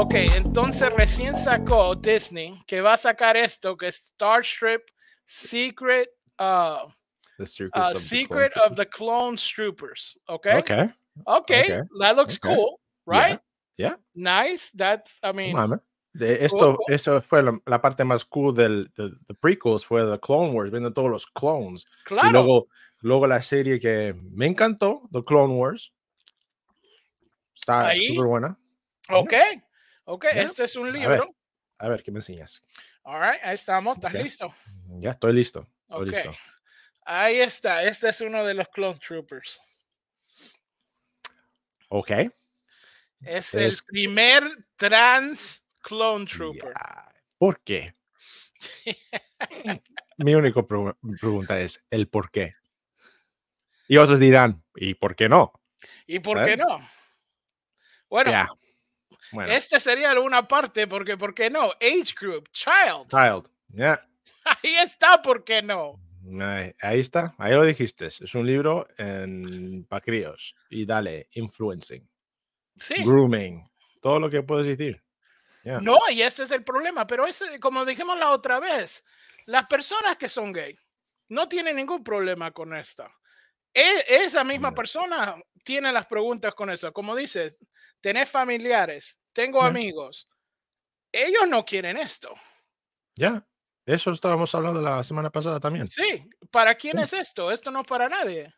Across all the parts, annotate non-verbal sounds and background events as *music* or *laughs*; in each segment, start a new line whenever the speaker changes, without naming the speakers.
Ok, entonces recién sacó Disney que va a sacar esto que es Starship Secret. Uh,
Secret, of, Secret the
of the Clone Troopers. Okay. Okay. Okay. That looks cool, right? Yeah. Nice. That's, I mean.
esto, eso fue la, parte más cool del de, prequels, fue The Clone Wars, viendo todos los clones. Claro. Y luego, luego la serie que me encantó, The Clone Wars. Está súper buena.
Ok. Ok, este es un libro.
A ver, ¿qué me enseñas?
All right, ahí estamos. ¿Estás listo?
Mm, ya estoy listo.
okay. Ahí está. Este es uno de los Clone Troopers. Ok. Es, el primer trans Clone Trooper.
¿Por qué? *laughs* Mi única pregunta es el por qué. Y otros dirán, ¿y por qué no?
¿Y por qué no? Bueno, bueno. Este sería alguna parte, porque ¿por qué no? Age group, child.
Child, yeah.
*laughs* Ahí está, ¿por qué no?
Ahí, está, ahí lo dijiste. Es un libro en, para críos. Y dale, influencing.
Grooming.
Todo lo que puedes decir. No,
y ese es el problema. Pero ese, como dijimos la otra vez, las personas que son gay no tienen ningún problema con esto. E, esa misma persona tiene las preguntas con eso. Como dices, tener familiares tengo amigos. Ellos no quieren esto.
Ya, eso estábamos hablando la semana pasada también.
Sí, ¿para quién es esto? Esto no para nadie.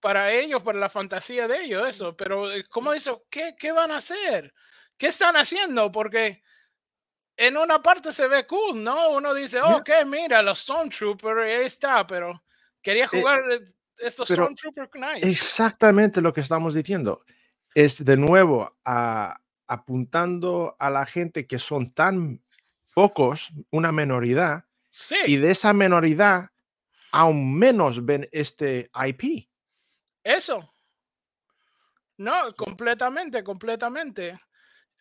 Para ellos, para la fantasía de ellos, eso. Pero, eh, ¿cómo dice? ¿Qué, ¿Qué van a hacer? ¿Qué están haciendo? Porque en una parte se ve cool, ¿no? Uno dice, ok, mira, los Stormtroopers, ahí está, pero quería eh, jugar eh, estos Stormtroopers Exactamente
lo que estamos diciendo. Es de nuevo a, apuntando a la gente que son tan pocos, una minoridad, y de esa minoridad aún menos ven este IP.
Eso. No, completamente, completamente. Mm.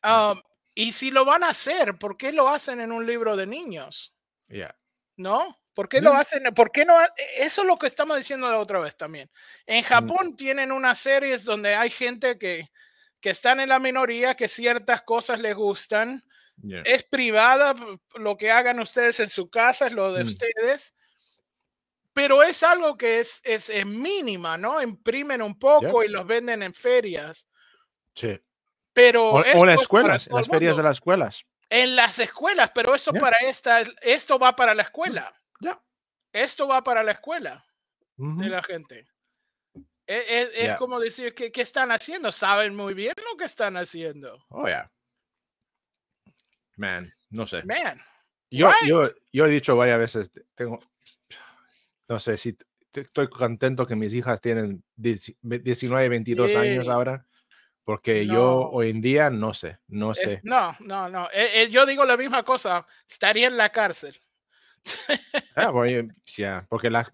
Ah, y si lo van a hacer, ¿por qué lo hacen en un libro de niños? ya ¿No? ¿Por qué lo hacen? ¿Por no? E-, eso es lo que estamos diciendo la otra vez también. En mm. Japón tienen unas series donde hay gente que que están en la minoría, que ciertas cosas les gustan. Es privada, lo que hagan ustedes en su casa es lo de mm. ustedes, pero es algo que es, es, mínima, ¿no? Imprimen un poco y los venden en ferias. Sí. Pero o, en las pues escuelas, en las ferias de las escuelas. En las escuelas, pero eso para esta, esto va para la mm. escuela. Ya. Esto va para la escuela de la gente. E, e, es, como decir, ¿qué, están haciendo? Saben muy bien lo que están haciendo.
Oh, yeah. Man, no sé. Man. Yo, yo, yo he dicho varias veces, tengo, no sé si estoy contento que mis hijas tienen 19, 22 años ahora, porque yo hoy en día no sé, no sé.
no, no, no. E, yo digo la misma cosa, estaría en la cárcel.
Ah, porque las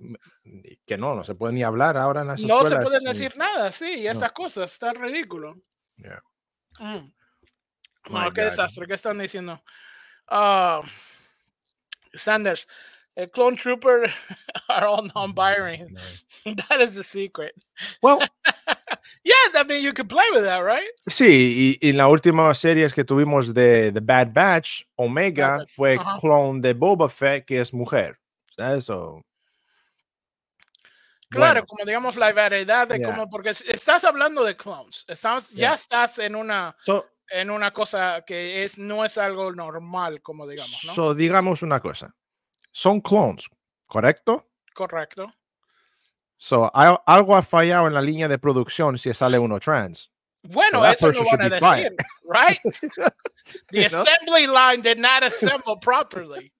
que no, no se puede ni hablar ahora en las no escuelas. No se pueden decir
nada, sí, y esas cosas, está ridículo. Yeah. Mm. qué desastre, ¿qué están diciendo? Ah, Sanders, el clone trooper *laughs* are all non-binary. *laughs* That is the secret. Well,
Sí, y, en la última serie que tuvimos de The Bad Batch, Omega, fue clon de Boba Fett, que es mujer. ¿Sabes?
Claro, como digamos la variedad de como porque estás hablando de clones, estamos ya estás en una en una cosa que es no es algo normal, como digamos,
¿no? digamos una cosa. Son clones, ¿correcto? Correcto. So, algo ha fallado en la línea de producción si sale uno trans.
Bueno, so eso no van a decir, right? *laughs* the assembly know? line did not assemble properly.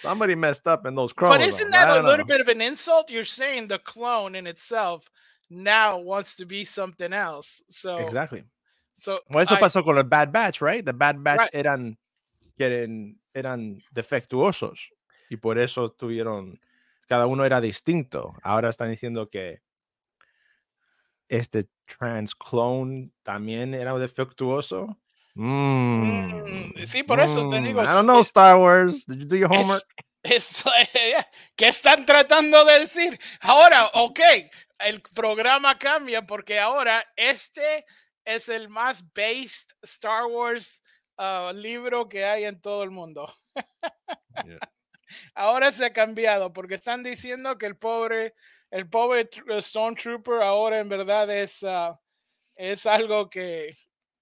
Somebody messed up in those chromosomes. But isn't that a little know. bit
of an insult? You're saying the clone in itself now wants to be something else. So exactly. So well, eso I, pasó
con the Bad Batch, right? The Bad Batch right. eran eran eran defectuosos y por eso tuvieron cada uno era distinto. Ahora están diciendo que este trans clone también era defectuoso. Mm,
mm, sí, por eso te digo. Mm, I don't know,
Star Wars. Did you do your homework? *laughs*
*laughs* ¿Qué están tratando de decir? Ahora, ok, el programa cambia porque ahora este es el más based Star Wars ah, libro que hay en todo el mundo ahora se ha cambiado porque están diciendo que el pobre, el pobre Stormtrooper ahora en verdad es, ah, es algo que,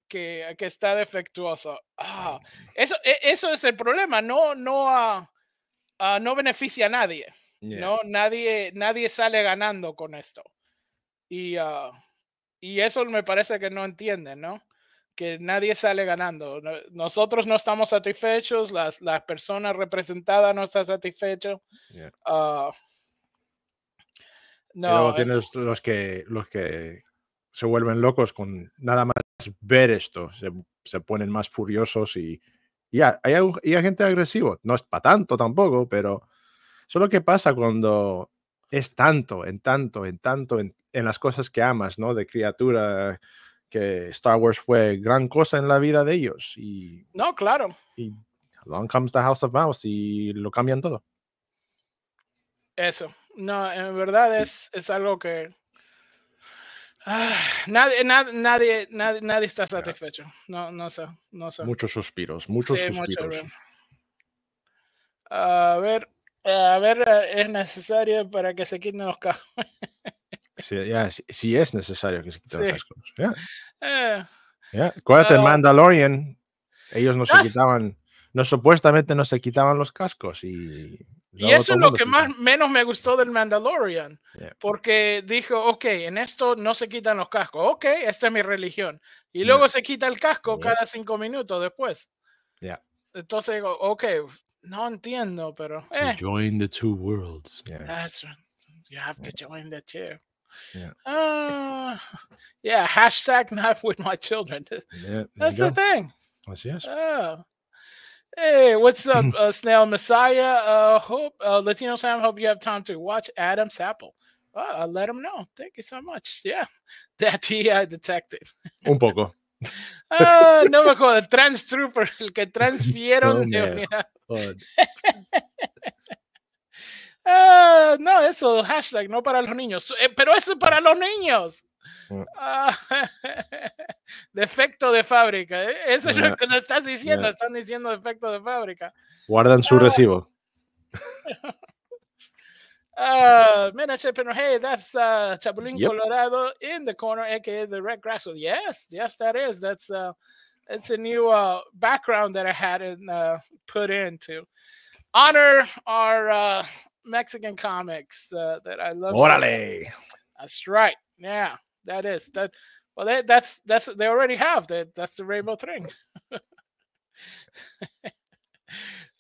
que, está defectuoso. Ah, eso, e, eso es el problema, no, no, ah, no beneficia a nadie. No, nadie, nadie sale ganando con esto. Y, y eso me parece que no entienden, ¿no? que nadie sale ganando. Nosotros no estamos satisfechos, las, las personas representadas no está satisfechas. Ah, no, eh. tienes
los que, los que se vuelven locos con nada más ver esto, se, ponen más furiosos y, y, hay, gente agresiva. No es para tanto tampoco, pero solo que pasa cuando es tanto, en tanto, en tanto, en, en las cosas que amas, ¿no? De criatura Star Wars fue gran cosa en la vida de ellos. Y,
no, claro.
Y along comes the House of Mouse y lo cambian todo.
Eso. No, en verdad es, es algo que. Ah, nadie, nadie, nadie, nadie, está satisfecho. No, no sé. No sé. Muchos
suspiros, muchos suspiros.
a ver, a ver, eh, es necesario para que se quiten los cajones
si, ya, si, es necesario que se quiten los cascos. ya Eh, Mandalorian, ellos no se quitaban, no supuestamente no se quitaban los cascos y.
Y eso es lo que más, menos me gustó del Mandalorian, porque dijo, ok, en esto no se quitan los cascos, ok, esta es mi religión. Y luego se quita el casco cada cinco minutos después. ya Entonces digo, ok, no entiendo, pero... To eh.
join the two worlds. That's,
you have to join the two. Yeah. Uh, *laughs* yeah. Hashtag knife with my children. *laughs*
Yeah, That's the thing. That's yes.
Oh. Hey, what's up, *laughs* uh, Snail Messiah? Uh, hope uh, Latino Sam. Hope you have time to watch Adam Sapple. I'll let him know. Thank you so much. Yeah, that he I uh, detected. Un poco. Oh, no me jodas. Trans trooper, que transfieron oh, no, eso, hashtag, no para los niños. Eh, pero eso es para los niños. Mm. Ah, *laughs* defecto de fábrica. Eh, eso es lo que estás diciendo. Están diciendo defecto de fábrica.
Guardan su ah, recibo.
Uh, *laughs* pero hey, that's uh, Chapulín Colorado in the corner, aka the Red Grass. Oh, yes, yes, that is. That's uh, it's a new uh, background that I hadn't uh, put into. Honor our uh, Mexican comics uh, that I love. Orale. that's right. Yeah, that is that. Well, they, that's that's they already have that. That's the rainbow mm. thing. *laughs*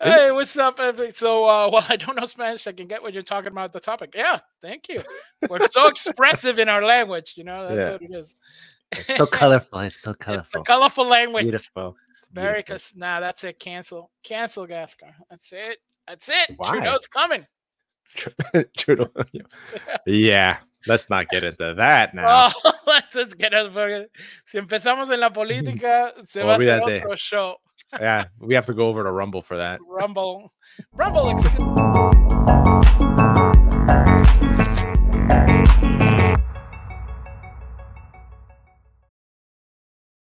hey, what's up? So, uh, *laughs* well, I don't know Spanish. I can get what you're talking about the topic. Yeah, thank you. We're so *laughs* expressive in our language. You know, that's yeah. what it is. It's
so colorful. It's so colorful. It's colorful language. Beautiful.
It's America's. Beautiful. Nah, that's it. Cancel. Cancel Gascar. That's it. That's it. Why? Trudeau's coming.
*laughs* Trudeau. yeah. Let's not get into that now. *laughs*
Oh, let's get it. si empezamos en la política, se Olvídate. va a hacer otro show.
yeah, we have to go over to Rumble for that.
Rumble. Rumble.